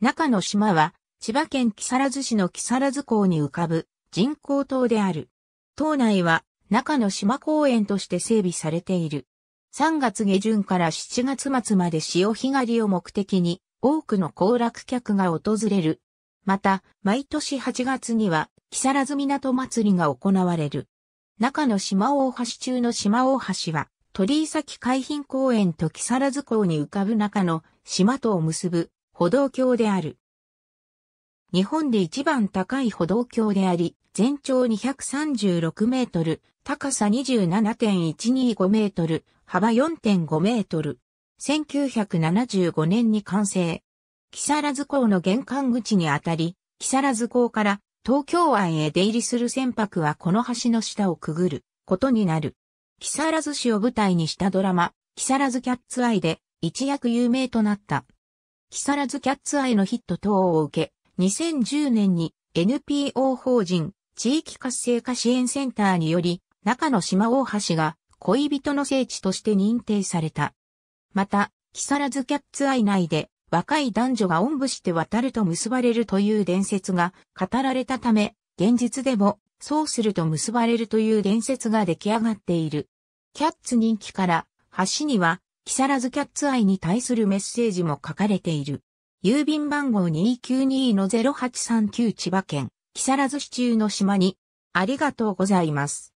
中の島は、千葉県木更津市の木更津港に浮かぶ人工島である。島内は中の島公園として整備されている。3月下旬から7月末まで潮干狩りを目的に多くの行楽客が訪れる。また、毎年8月には木更津港祭りが行われる。中の島大橋中の島大橋は、鳥居崎海浜公園と木更津港に浮かぶ中の島とを結ぶ歩道橋である。日本で一番高い歩道橋であり、全長236メートル、高さ27.125メートル、幅4.5メートル。1975年に完成。木更津港の玄関口にあたり、木更津港から東京湾へ出入りする船舶はこの橋の下をくぐることになる。木更津市を舞台にしたドラマ、木更津キャッツアイで一躍有名となった。木更津キャッツアイのヒット等を受け、2010年に NPO 法人地域活性化支援センターにより、中の島大橋が恋人の聖地として認定された。また、木更津キャッツアイ内で若い男女がおんぶして渡ると結ばれるという伝説が語られたため、現実でもそうすると結ばれるという伝説が出来上がっている。キャッツ人気から橋には木更津キャッツアイに対するメッセージも書かれている。郵便番号292-0839千葉県、木更津市中の島に、ありがとうございます。